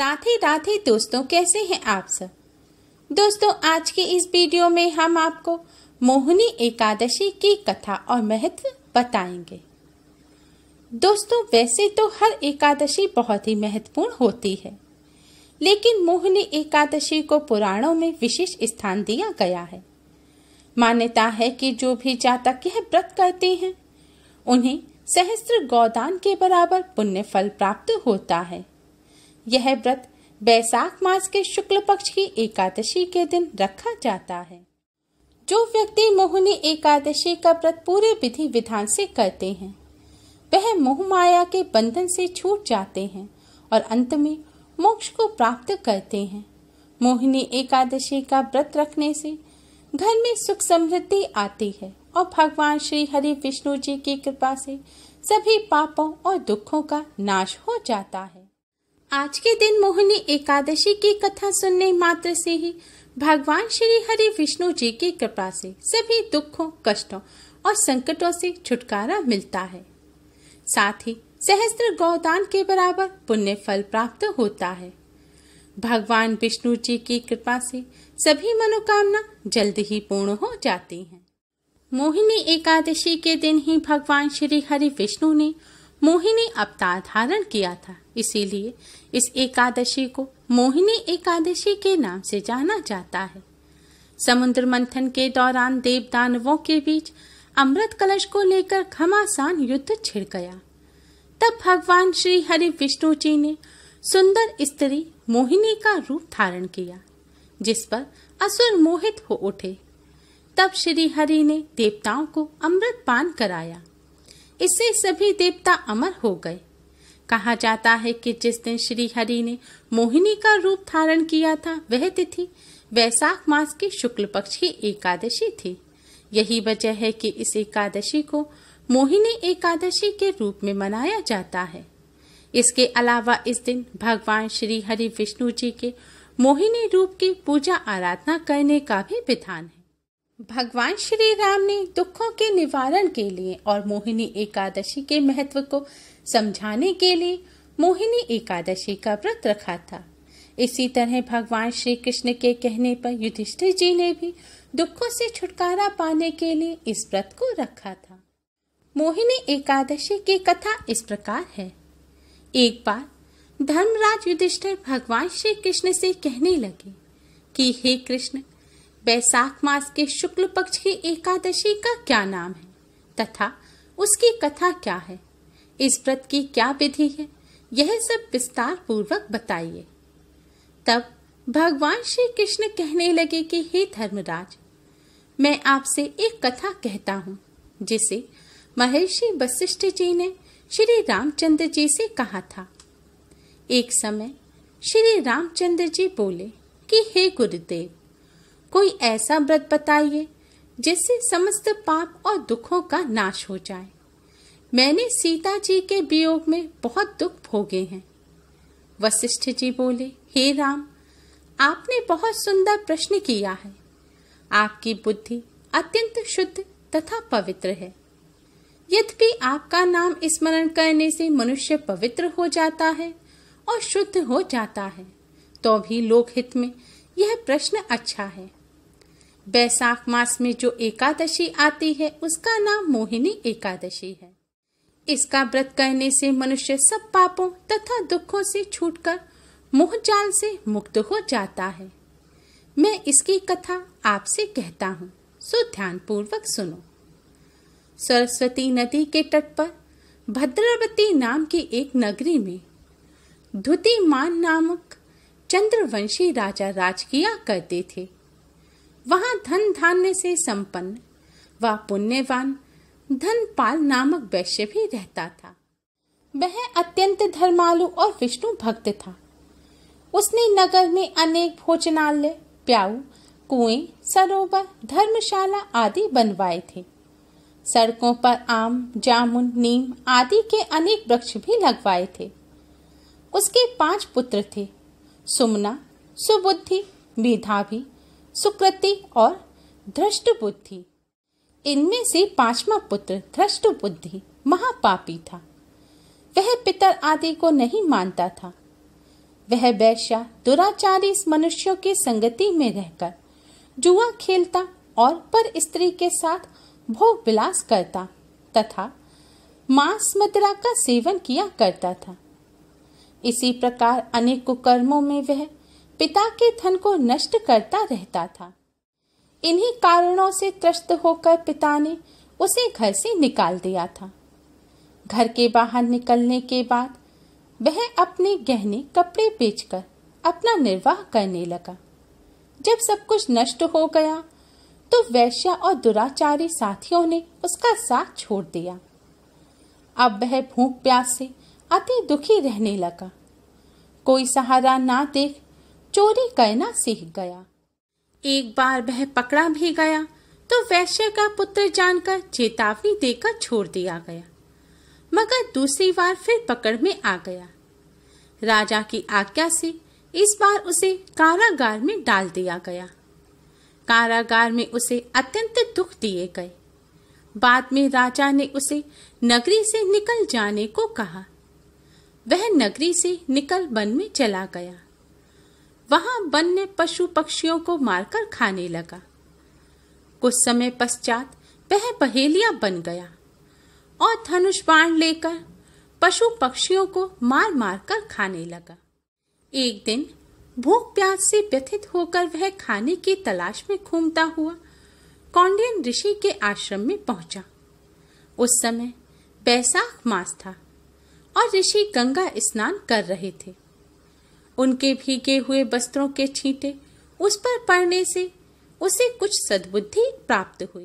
राधे राधे दोस्तों कैसे हैं आप सब दोस्तों आज के इस वीडियो में हम आपको मोहनी एकादशी की कथा और महत्व बताएंगे दोस्तों वैसे तो हर एकादशी बहुत ही महत्वपूर्ण होती है लेकिन मोहनी एकादशी को पुराणों में विशेष स्थान दिया गया है मान्यता है कि जो भी जातक यह व्रत करते हैं उन्हें सहस्त्र गोदान के बराबर पुण्य फल प्राप्त होता है यह व्रत बैसाख मास के शुक्ल पक्ष की एकादशी के दिन रखा जाता है जो व्यक्ति मोहनी एकादशी का व्रत पूरे विधि विधान से करते हैं वह मोह माया के बंधन से छूट जाते हैं और अंत में मोक्ष को प्राप्त करते हैं मोहिनी एकादशी का व्रत रखने से घर में सुख समृद्धि आती है और भगवान श्री हरि विष्णु जी की कृपा से सभी पापों और दुखों का नाश हो जाता है आज के दिन मोहिनी एकादशी की कथा सुनने मात्र से ही भगवान श्री हरि विष्णु जी की कृपा से सभी दुखों कष्टों और संकटों से छुटकारा मिलता है साथ ही सहस्त्र गौदान के बराबर पुण्य फल प्राप्त होता है भगवान विष्णु जी की कृपा से सभी मनोकामना जल्द ही पूर्ण हो जाती हैं। मोहिनी एकादशी के दिन ही भगवान श्री हरि विष्णु ने मोहिनी अवतार धारण किया था इसीलिए इस एकादशी को मोहिनी एकादशी के नाम से जाना जाता है समुद्र मंथन के दौरान देव दानवों के बीच अमृत कलश को लेकर घमासान युद्ध छिड़ गया तब भगवान श्री हरि विष्णु जी ने सुंदर स्त्री मोहिनी का रूप धारण किया जिस पर असुर मोहित हो उठे तब श्री हरि ने देवताओं को अमृत पान कराया इससे सभी देवता अमर हो गए कहा जाता है कि जिस दिन श्री हरि ने मोहिनी का रूप धारण किया था वह तिथि वैशाख मास के शुक्ल पक्ष की एकादशी थी यही वजह है कि इस एकादशी को मोहिनी एकादशी के रूप में मनाया जाता है इसके अलावा इस दिन भगवान श्री हरि विष्णु जी के मोहिनी रूप की पूजा आराधना करने का भी विधान है भगवान श्री राम ने दुखों के निवारण के लिए और मोहिनी एकादशी के महत्व को समझाने के लिए मोहिनी एकादशी का व्रत रखा था इसी तरह भगवान श्री कृष्ण के कहने पर युधिष्ठिर जी ने भी दुखों से छुटकारा पाने के लिए इस व्रत को रखा था मोहिनी एकादशी की कथा इस प्रकार है एक बार धर्मराज युधिष्ठिर भगवान श्री कृष्ण से कहने लगे कि हे कृष्ण बैसाख मास के शुक्ल पक्ष की एकादशी का क्या नाम है तथा उसकी कथा क्या है इस व्रत की क्या विधि है यह सब विस्तार पूर्वक बताइए तब भगवान श्री कृष्ण कहने लगे कि हे धर्मराज मैं आपसे एक कथा कहता हूँ जिसे महर्षि वशिष्ठ जी ने श्री रामचंद्र जी से कहा था एक समय श्री रामचंद्र जी बोले कि हे गुरुदेव कोई ऐसा व्रत बताइए जिससे समस्त पाप और दुखों का नाश हो जाए मैंने सीता जी के वियोग में बहुत दुख भोगे हैं वशिष्ठ जी बोले हे राम आपने बहुत सुंदर प्रश्न किया है आपकी बुद्धि अत्यंत शुद्ध तथा पवित्र है यद्यपि आपका नाम स्मरण करने से मनुष्य पवित्र हो जाता है और शुद्ध हो जाता है तो भी लोकहित में यह प्रश्न अच्छा है बैसाख मास में जो एकादशी आती है उसका नाम मोहिनी एकादशी है इसका व्रत करने से मनुष्य सब पापों तथा दुखों से छूटकर मोह जाल से मुक्त हो जाता है मैं इसकी कथा आपसे कहता हूँ सो पूर्वक सुनो सरस्वती नदी के तट पर भद्रवती नाम की एक नगरी में धुतिमान नामक चंद्रवंशी राजा राज किया करते थे वहां धन धान्य से संपन्न व पुण्यवान धनपाल नामक वैश्य भी रहता था वह अत्यंत धर्मालु और विष्णु भक्त था उसने नगर में अनेक भोजनालय प्याऊ कुएं सरोवर धर्मशाला आदि बनवाए थे सड़कों पर आम जामुन नीम आदि के अनेक वृक्ष भी लगवाए थे उसके पांच पुत्र थे सुमना सुबुद्धि मेधावी सुकृति और ध्रष्ट बुद्धि इनमें से पांचवा पुत्र ध्रष्ट बुद्धि महापापी था वह पितर आदि को नहीं मानता था वह वैश्या दुराचारी मनुष्यों की संगति में रहकर जुआ खेलता और पर स्त्री के साथ भोग विलास करता तथा मांस मदिरा का सेवन किया करता था इसी प्रकार अनेक कुकर्मों में वह पिता के धन को नष्ट करता रहता था इन्हीं कारणों से त्रस्त होकर पिता ने उसे घर से निकाल दिया था घर के बाहर निकलने के बाद वह अपने गहने कपड़े बेचकर अपना निर्वाह करने लगा जब सब कुछ नष्ट हो गया तो वैश्या और दुराचारी साथियों ने उसका साथ छोड़ दिया अब वह भूख प्यास से अति दुखी रहने लगा कोई सहारा ना देख चोरी करना सीख गया एक बार वह पकड़ा भी गया तो वैश्य का पुत्र जानकर चेतावनी देकर छोड़ दिया गया मगर दूसरी बार फिर पकड़ में आ गया राजा की आज्ञा से इस बार उसे कारागार में डाल दिया गया कारागार में उसे अत्यंत दुख दिए गए बाद में राजा ने उसे नगरी से निकल जाने को कहा वह नगरी से निकल वन में चला गया वहां वन्य पशु पक्षियों को मारकर खाने लगा कुछ समय पश्चात वह पहेलिया बन गया और धनुष बाण लेकर पशु पक्षियों को मार मार कर खाने लगा एक दिन भूख प्यास से व्यथित होकर वह खाने की तलाश में घूमता हुआ कौंडियन ऋषि के आश्रम में पहुंचा उस समय बैसाख मास था और ऋषि गंगा स्नान कर रहे थे उनके भीगे हुए वस्त्रों के छींटे उस पर पड़ने से उसे कुछ सद्बुद्धि प्राप्त हुई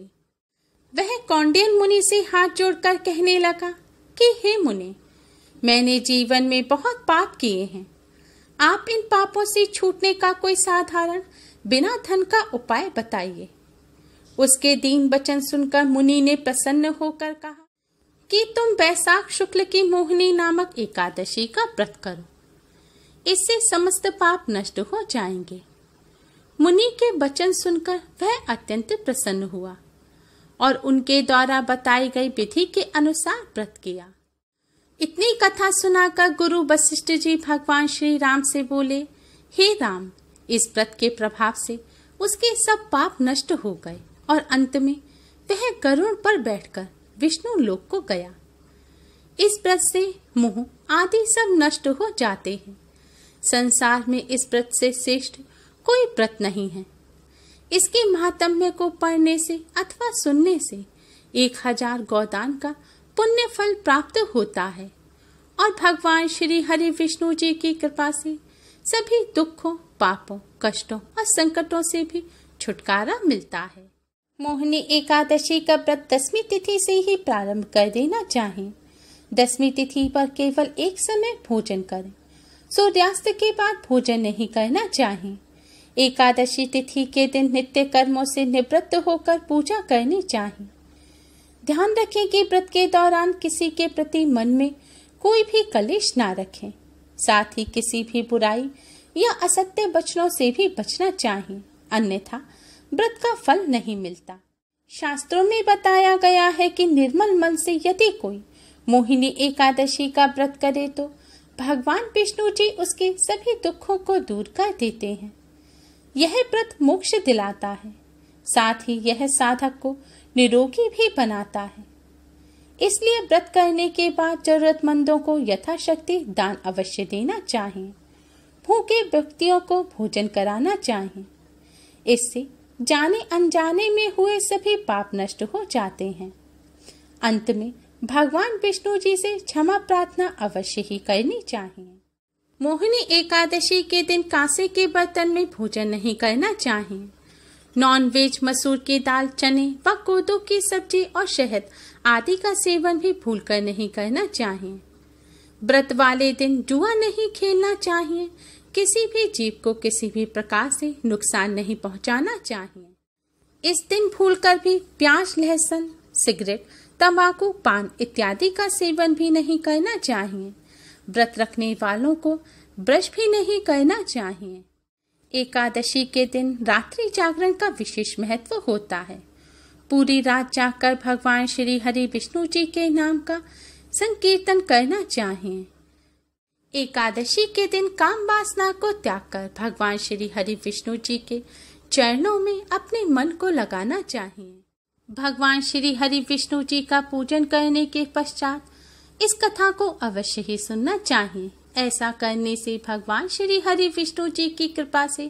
वह कौंडियन मुनि से हाथ जोड़कर कहने लगा कि हे मुनि मैंने जीवन में बहुत पाप किए हैं आप इन पापों से छूटने का कोई साधारण बिना धन का उपाय बताइए उसके दीन वचन सुनकर मुनि ने प्रसन्न होकर कहा कि तुम बैसाख शुक्ल की मोहिनी नामक एकादशी का व्रत करो इससे समस्त पाप नष्ट हो जाएंगे मुनि के वचन सुनकर वह अत्यंत प्रसन्न हुआ और उनके द्वारा बताई गई विधि के अनुसार व्रत किया इतनी कथा सुनाकर गुरु वशिष्ठ जी भगवान श्री राम से बोले हे राम इस व्रत के प्रभाव से उसके सब पाप नष्ट हो गए और अंत में वह गरुण पर बैठकर विष्णु लोक को गया इस व्रत से मुंह आदि सब नष्ट हो जाते हैं संसार में इस व्रत से श्रेष्ठ कोई व्रत नहीं है इसके महात्म्य को पढ़ने से अथवा सुनने से एक हजार गोदान का पुण्य फल प्राप्त होता है और भगवान श्री हरि विष्णु जी की कृपा से सभी दुखों पापों कष्टों और संकटों से भी छुटकारा मिलता है मोहनी एकादशी का व्रत दसवीं तिथि से ही प्रारंभ कर देना चाहिए दसवीं तिथि पर केवल एक समय भोजन करें सूर्यास्त के बाद भोजन नहीं करना चाहिए एकादशी तिथि के दिन नित्य कर्मों से निवृत्त होकर पूजा करनी चाहिए ध्यान रखें कि व्रत के दौरान किसी के प्रति मन में कोई भी कलेश ना रखें साथ ही किसी भी बुराई या असत्य वचनों से भी बचना चाहिए अन्यथा व्रत का फल नहीं मिलता शास्त्रों में बताया गया है कि निर्मल मन से यदि कोई मोहिनी एकादशी का व्रत करे तो भगवान विष्णु जी उसके सभी दुखों को दूर कर देते हैं यह व्रत मोक्ष दिलाता है साथ ही यह साधक को निरोगी भी बनाता है इसलिए व्रत करने के बाद जरूरतमंदों को यथाशक्ति दान अवश्य देना चाहिए भूखे व्यक्तियों को भोजन कराना चाहिए इससे जाने अनजाने में हुए सभी पाप नष्ट हो जाते हैं अंत में भगवान विष्णु जी से क्षमा प्रार्थना अवश्य ही करनी चाहिए मोहिनी एकादशी के दिन कांसे के बर्तन में भोजन नहीं करना चाहिए नॉन वेज मसूर की दाल चने व कोदो की सब्जी और शहद आदि का सेवन भी भूल कर नहीं करना चाहिए व्रत वाले दिन जुआ नहीं खेलना चाहिए किसी भी जीव को किसी भी प्रकार से नुकसान नहीं पहुंचाना चाहिए इस दिन भूलकर भी प्याज लहसुन सिगरेट तंबाकू पान इत्यादि का सेवन भी नहीं करना चाहिए व्रत रखने वालों को ब्रश भी नहीं करना चाहिए एकादशी के दिन रात्रि जागरण का विशेष महत्व होता है पूरी रात जाकर भगवान श्री हरि विष्णु जी के नाम का संकीर्तन करना चाहिए एकादशी के दिन काम वासना को त्याग कर भगवान श्री हरि विष्णु जी के चरणों में अपने मन को लगाना चाहिए भगवान श्री हरि विष्णु जी का पूजन करने के पश्चात इस कथा को अवश्य ही सुनना चाहिए ऐसा करने से भगवान श्री हरि विष्णु जी की कृपा से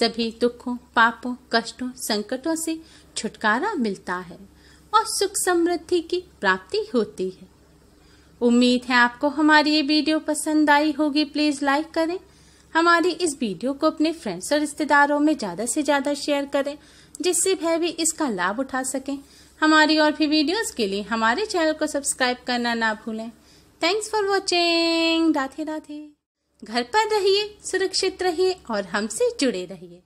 सभी दुखों पापों कष्टों संकटों से छुटकारा मिलता है और सुख समृद्धि की प्राप्ति होती है उम्मीद है आपको हमारी ये वीडियो पसंद आई होगी प्लीज लाइक करें हमारी इस वीडियो को अपने फ्रेंड्स और रिश्तेदारों में ज्यादा से ज्यादा शेयर करें जिससे वह भी इसका लाभ उठा सकें हमारी और भी वीडियोस के लिए हमारे चैनल को सब्सक्राइब करना ना भूलें thanks for watching Radhe Radhe घर पर रहिए सुरक्षित रहिए और हमसे जुड़े रहिए